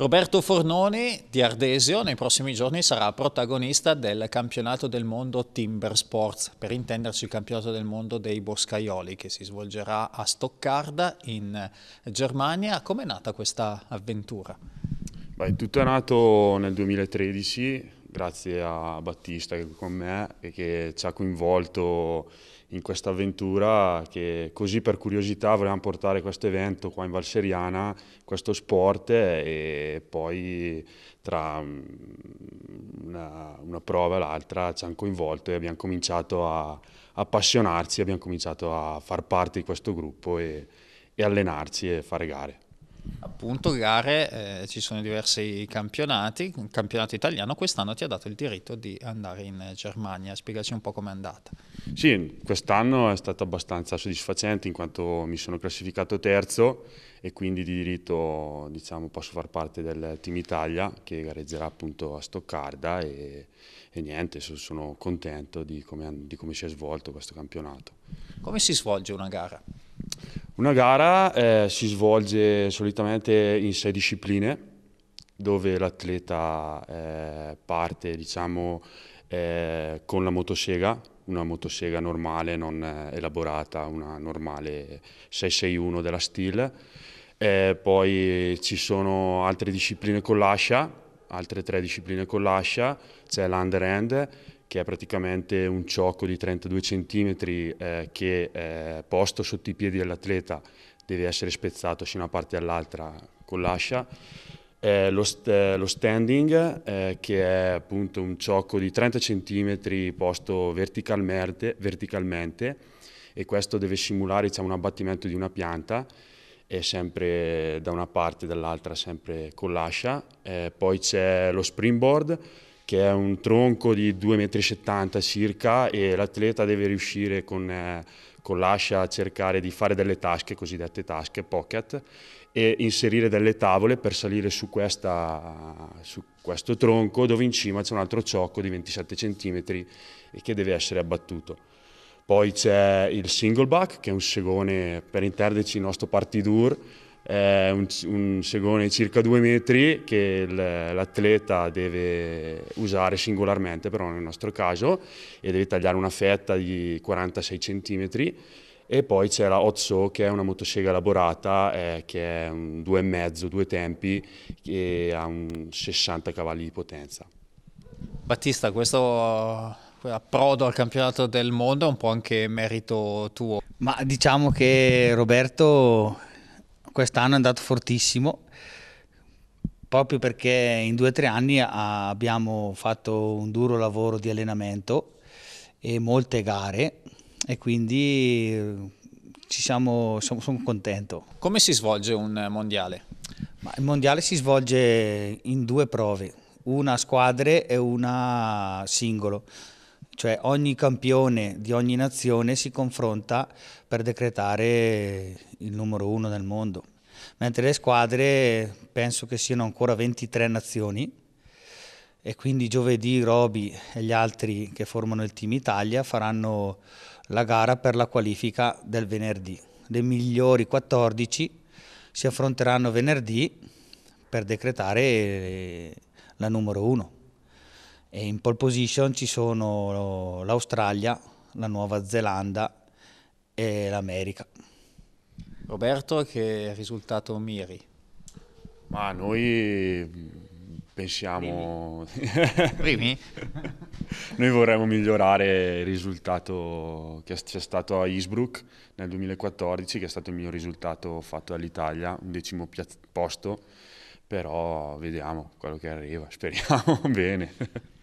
Roberto Fornoni di Ardesio nei prossimi giorni sarà protagonista del campionato del mondo Timber Sports, per intenderci il campionato del mondo dei boscaioli che si svolgerà a Stoccarda in Germania. Come è nata questa avventura? Beh, tutto è nato nel 2013 grazie a Battista che è qui con me e che ci ha coinvolto in questa avventura che così per curiosità volevamo portare questo evento qua in Valseriana, questo sport e poi tra mm, una, una prova e l'altra ci hanno coinvolto e abbiamo cominciato a appassionarci, abbiamo cominciato a far parte di questo gruppo e, e allenarci e fare gare appunto gare, eh, ci sono diversi campionati, il campionato italiano quest'anno ti ha dato il diritto di andare in Germania, spiegaci un po' com'è andata. Sì, quest'anno è stato abbastanza soddisfacente in quanto mi sono classificato terzo e quindi di diritto diciamo, posso far parte del Team Italia che gareggerà appunto a Stoccarda e, e niente, sono contento di come, di come si è svolto questo campionato. Come si svolge una gara? Una gara eh, si svolge solitamente in sei discipline dove l'atleta eh, parte diciamo, eh, con la motosega, una motosega normale non eh, elaborata, una normale 661 della Steel. Eh, poi ci sono altre discipline con l'ascia, altre tre discipline con l'ascia, c'è l'underhand che è praticamente un ciocco di 32 cm eh, che eh, posto sotto i piedi dell'atleta deve essere spezzato da una parte all'altra con l'ascia. Eh, lo, st eh, lo, standing eh, che è appunto un ciocco di 30 cm posto verticalmente, verticalmente e questo deve simulare diciamo, un abbattimento di una pianta e sempre da una parte e dall'altra sempre con l'ascia. Eh, poi c'è lo springboard che è un tronco di 2,70 m circa e l'atleta deve riuscire con, eh, con l'ascia a cercare di fare delle tasche, cosiddette tasche pocket, e inserire delle tavole per salire su, questa, su questo tronco dove in cima c'è un altro ciocco di 27 cm e che deve essere abbattuto. Poi c'è il single back che è un segone per intenderci il nostro party tour è eh, un, un segone di circa due metri che l'atleta deve usare singolarmente, però nel nostro caso, e deve tagliare una fetta di 46 cm e poi c'è la Hotso che è una motosega elaborata eh, che è un due e mezzo, due tempi e ha un 60 cavalli di potenza. Battista, questo approdo al campionato del mondo è un po' anche merito tuo. Ma diciamo che Roberto quest'anno è andato fortissimo proprio perché in due o tre anni abbiamo fatto un duro lavoro di allenamento e molte gare e quindi eh, siamo, sono, sono, contento. Come si svolge un mondiale? Ma il mondiale si svolge in due prove, una a squadre e una singolo cioè ogni campione di ogni nazione si confronta per decretare il numero uno nel mondo, mentre le squadre penso che siano ancora 23 nazioni e quindi giovedì Roby e gli altri che formano il team Italia faranno la gara per la qualifica del venerdì. Le migliori 14 si affronteranno venerdì per decretare la numero uno. E in pole position ci sono l'Australia, la Nuova Zelanda e l'America. Roberto, che risultato miri? Ma noi pensiamo... Primi? noi vorremmo migliorare il risultato che c'è stato a Innsbruck nel 2014, che è stato il mio risultato fatto dall'Italia, un decimo posto, però vediamo quello che arriva, speriamo bene.